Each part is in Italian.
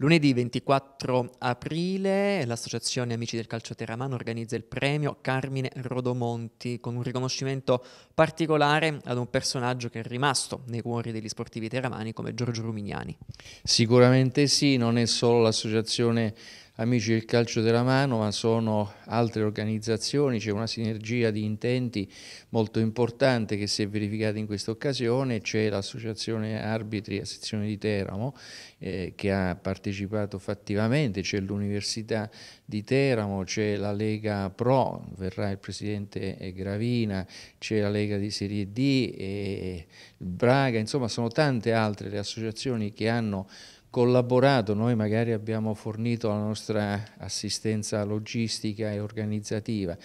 Lunedì 24 aprile l'associazione Amici del Calcio Teramano organizza il premio Carmine Rodomonti con un riconoscimento particolare ad un personaggio che è rimasto nei cuori degli sportivi teramani come Giorgio Rumignani. Sicuramente sì, non è solo l'associazione Amici del Calcio della Mano, ma sono altre organizzazioni, c'è una sinergia di intenti molto importante che si è verificata in questa occasione, c'è l'Associazione Arbitri a Sezione di Teramo eh, che ha partecipato fattivamente, c'è l'Università di Teramo, c'è la Lega Pro, verrà il Presidente eh, Gravina, c'è la Lega di Serie D, e eh, Braga, insomma sono tante altre le associazioni che hanno collaborato, noi magari abbiamo fornito la nostra assistenza logistica e organizzativa,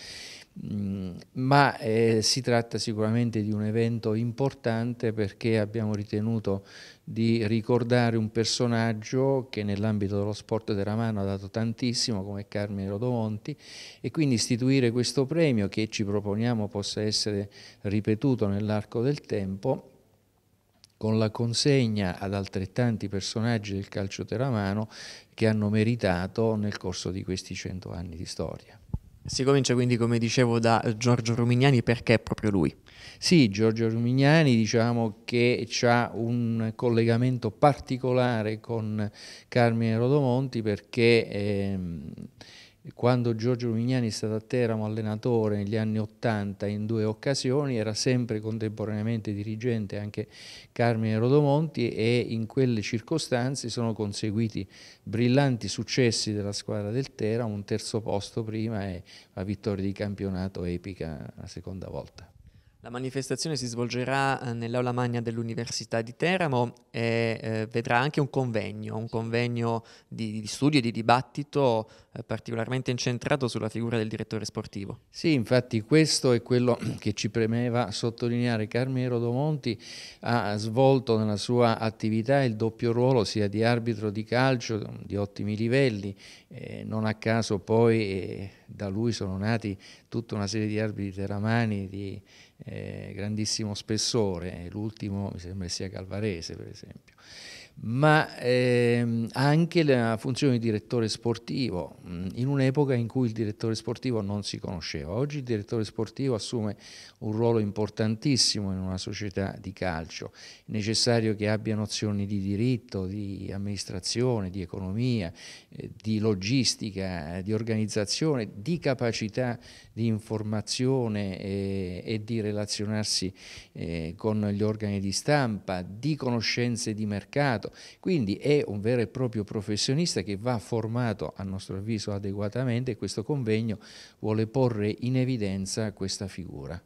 mm, ma eh, si tratta sicuramente di un evento importante perché abbiamo ritenuto di ricordare un personaggio che nell'ambito dello sport della mano ha dato tantissimo come Carmine Rodomonti e quindi istituire questo premio che ci proponiamo possa essere ripetuto nell'arco del tempo con la consegna ad altrettanti personaggi del calcio teramano che hanno meritato nel corso di questi cento anni di storia. Si comincia quindi, come dicevo, da Giorgio Rumignani, perché è proprio lui? Sì, Giorgio Rumignani diciamo che ha un collegamento particolare con Carmine Rodomonti perché... Ehm, quando Giorgio Lumignani è stato a Teramo allenatore negli anni Ottanta in due occasioni, era sempre contemporaneamente dirigente anche Carmine Rodomonti e in quelle circostanze sono conseguiti brillanti successi della squadra del Teramo, un terzo posto prima e la vittoria di campionato epica la seconda volta. La manifestazione si svolgerà eh, nell'aula magna dell'Università di Teramo e eh, vedrà anche un convegno, un convegno di, di studio e di dibattito eh, particolarmente incentrato sulla figura del direttore sportivo. Sì, infatti questo è quello che ci premeva sottolineare. Carmelo Domonti ha svolto nella sua attività il doppio ruolo sia di arbitro di calcio di ottimi livelli, eh, non a caso poi eh, da lui sono nati tutta una serie di arbitri teramani, di eh, grandissimo spessore, eh, l'ultimo mi sembra sia Calvarese per esempio ma ehm, anche la funzione di direttore sportivo, mm, in un'epoca in cui il direttore sportivo non si conosceva. Oggi il direttore sportivo assume un ruolo importantissimo in una società di calcio, è necessario che abbia nozioni di diritto, di amministrazione, di economia, eh, di logistica, eh, di organizzazione, di capacità di informazione eh, e di relazionarsi eh, con gli organi di stampa, di conoscenze di mercato mercato, quindi è un vero e proprio professionista che va formato a nostro avviso adeguatamente e questo convegno vuole porre in evidenza questa figura.